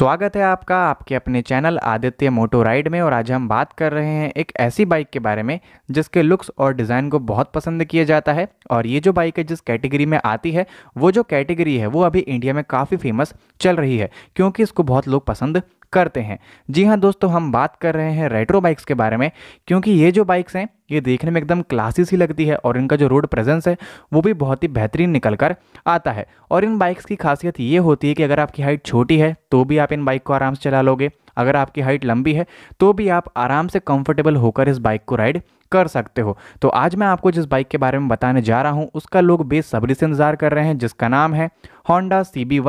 स्वागत है आपका आपके अपने चैनल आदित्य मोटो राइड में और आज हम बात कर रहे हैं एक ऐसी बाइक के बारे में जिसके लुक्स और डिज़ाइन को बहुत पसंद किया जाता है और ये जो बाइक है जिस कैटेगरी में आती है वो जो कैटेगरी है वो अभी इंडिया में काफ़ी फेमस चल रही है क्योंकि इसको बहुत लोग पसंद करते हैं जी हाँ दोस्तों हम बात कर रहे हैं रेट्रो बाइक्स के बारे में क्योंकि ये जो बाइक्स हैं ये देखने में एकदम क्लासी सी लगती है और इनका जो रोड प्रेजेंस है वो भी बहुत ही बेहतरीन निकल कर आता है और इन बाइक्स की खासियत ये होती है कि अगर आपकी हाइट छोटी है तो भी आप इन बाइक को आराम से चला लोगे अगर आपकी हाइट लंबी है तो भी आप आराम से कंफर्टेबल होकर इस बाइक को राइड कर सकते हो तो आज मैं आपको जिस बाइक के बारे में बताने जा रहा हूँ उसका लोग बेसब्री से इंतजार कर रहे हैं जिसका नाम है होंडा सी बी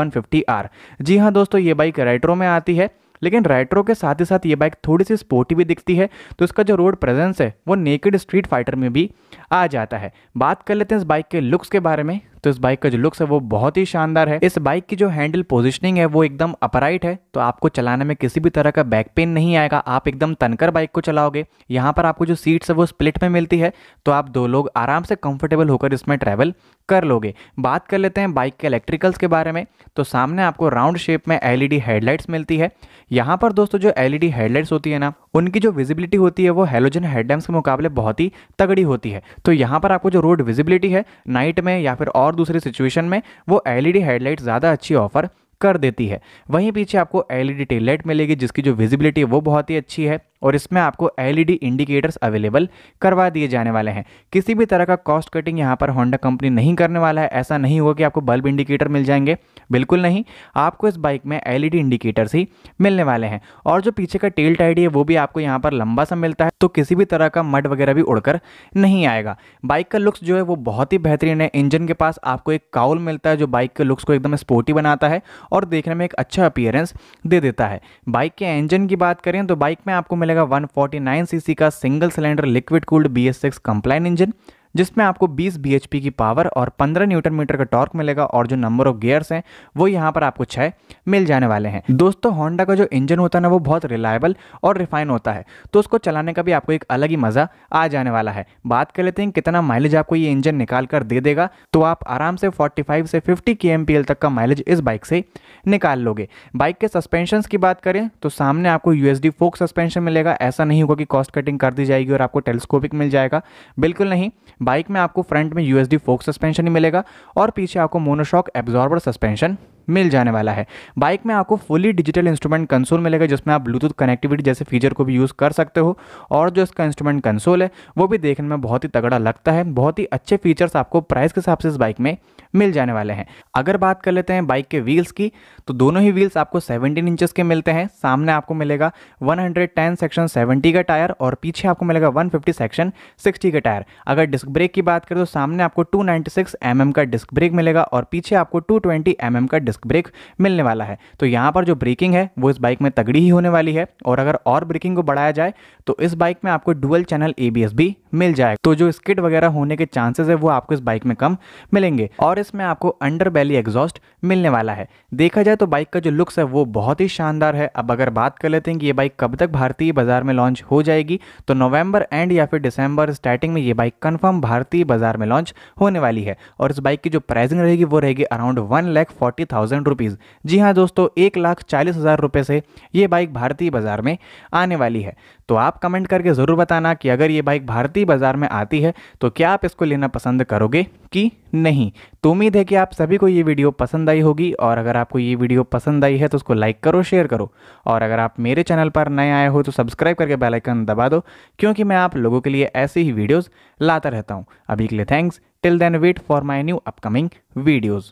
जी हाँ दोस्तों ये बाइक रेट्रो में आती है लेकिन राइटरों के साथ ही साथ ये बाइक थोड़ी सी स्पोर्टी भी दिखती है तो इसका जो रोड प्रेजेंस है वो नेकेड स्ट्रीट फाइटर में भी आ जाता है बात कर लेते हैं इस बाइक के लुक्स के बारे में तो इस बाइक का जो लुक्स है वो बहुत ही शानदार है इस बाइक की जो हैंडल पोजिशनिंग है वो एकदम अपराइट है तो आपको चलाने में किसी भी तरह का बैक पेन नहीं आएगा आप एकदम तनकर बाइक को चलाओगे यहाँ पर आपको जो सीट्स है वो स्प्लिट में मिलती है तो आप दो लोग आराम से कंफर्टेबल होकर इसमें ट्रैवल कर लोगे बात कर लेते हैं बाइक के इलेक्ट्रिकल्स के बारे में तो सामने आपको राउंड शेप में एलईडी हेडलाइट्स मिलती है यहाँ पर दोस्तों जो एलईडी हेडलाइट्स e होती है ना उनकी जो विजिबिलिटी होती है वो हेलोजन हेडलैम्स के मुकाबले बहुत ही तगड़ी होती है तो यहाँ पर आपको जो रोड विजिबिलिटी है नाइट में या फिर और दूसरी सिचुएशन में वो एलईडी हेडलाइट e ज़्यादा अच्छी ऑफर कर देती है वहीं पीछे आपको एलईडी टेल लाइट मिलेगी जिसकी जो विजिबिलिटी है वो बहुत ही अच्छी है और इसमें आपको एलईडी इंडिकेटर्स अवेलेबल करवा दिए जाने वाले हैं किसी भी तरह का कॉस्ट कटिंग यहाँ पर होंडा कंपनी नहीं करने वाला है ऐसा नहीं होगा कि आपको बल्ब इंडिकेटर मिल जाएंगे बिल्कुल नहीं आपको इस बाइक में एलईडी इंडिकेटर्स e ही मिलने वाले हैं और जो पीछे का टेल टाइडी है वो भी आपको यहाँ पर लंबा सा मिलता है तो किसी भी तरह का मड वगैरह भी उड़कर नहीं आएगा बाइक का लुक्स जो है वो बहुत ही बेहतरीन है इंजन के पास आपको एक काउल मिलता है जो बाइक के लुक्स को एकदम स्पोर्टी बनाता है और देखने में एक अच्छा अपीयरेंस दे देता है बाइक के इंजन की बात करें तो बाइक में आपको मिलेगा 149 सीसी का single cylinder liquid cooled B S engine जिसमें आपको 20 bhp की पावर और 15 न्यूटन मीटर का टॉर्क मिलेगा और जो नंबर ऑफ गियर्स हैं वो यहाँ पर आपको छः मिल जाने वाले हैं दोस्तों होंडा का जो इंजन होता है ना वो बहुत रिलायबल और रिफाइन होता है तो उसको चलाने का भी आपको एक अलग ही मज़ा आ जाने वाला है बात कर लेते हैं कितना माइलेज आपको ये इंजन निकाल कर दे देगा तो आप आराम से फोर्टी से फिफ्टी के तक का माइलेज इस बाइक से निकाल लोगे बाइक के सस्पेंशन की बात करें तो सामने आपको यू एस फोक सस्पेंशन मिलेगा ऐसा नहीं होगा कि कॉस्ट कटिंग कर दी जाएगी और आपको टेलीस्कोपिक मिल जाएगा बिल्कुल नहीं बाइक में आपको फ्रंट में यूएसडी फोक सस्पेंशन ही मिलेगा और पीछे आपको मोनोशॉक एब्जॉर्बर सस्पेंशन मिल जाने वाला है बाइक में आपको फुली डिजिटल इंस्ट्रूमेंट कंसोल मिलेगा जिसमें आप ब्लूटूथ कनेक्टिविटी जैसे फीचर को भी यूज़ कर सकते हो और जो इसका इंस्ट्रूमेंट कंसोल है वो भी देखने में बहुत ही तगड़ा लगता है बहुत ही अच्छे फीचर्स आपको प्राइस के हिसाब से इस बाइक में मिल जाने वाले हैं अगर बात कर लेते हैं बाइक के व्हील्स की तो दोनों ही व्हील्स आपको सेवनटीन इंचज़ के मिलते हैं सामने आपको मिलेगा वन सेक्शन सेवेंटी का टायर और पीछे आपको मिलेगा वन सेक्शन सिक्सटी का टायर अगर डिस्क ब्रेक की बात करें तो सामने आपको टू नाइन्टी mm का डिस्क ब्रेक मिलेगा और पीछे आपको टू ट्वेंटी mm का डिस्क डिस्क ब्रेक मिलने वाला है तो यहाँ पर जो ब्रेकिंग है वो इस बाइक में तगड़ी ही होने वाली है और अगर और ब्रेकिंग को बढ़ाया जाए तो इस बाइक में आपको डुअल चैनल ए भी मिल जाएगा तो जो स्किट वगैरह होने के चांसेस है वो आपको इस बाइक में कम मिलेंगे और इसमें आपको अंडर बैली एग्जॉस्ट मिलने वाला है देखा जाए तो बाइक का जो लुक्स है वो बहुत ही शानदार है अब अगर बात कर लेते हैं कि ये बाइक कब तक भारतीय बाजार में लॉन्च हो जाएगी तो नवंबर एंड या फिर दिसंबर स्टार्टिंग में ये बाइक कंफर्म भारतीय बाजार में लॉन्च होने वाली है और इस बाइक की जो प्राइसिंग रहेगी वो रहेगी around one lakh forty thousand rupees जी हाँ दोस्तों एक लाख चालीस हज़ार रुपये से ये बाइक भारतीय बाज़ार में आने वाली है तो आप कमेंट करके ज़रूर बताना कि अगर ये बाइक भारतीय बाज़ार में आती है तो क्या आप इसको लेना पसंद करोगे कि नहीं तो उम्मीद है कि आप सभी को ये वीडियो पसंद आई होगी और अगर आपको ये वीडियो पसंद आई है तो उसको लाइक करो शेयर करो और अगर आप मेरे चैनल पर नए आए हो तो सब्सक्राइब करके बेल आइकन दबा दो क्योंकि मैं आप लोगों के लिए ऐसे ही वीडियोस लाता रहता हूँ अभी के लिए thanks till then wait for my new upcoming videos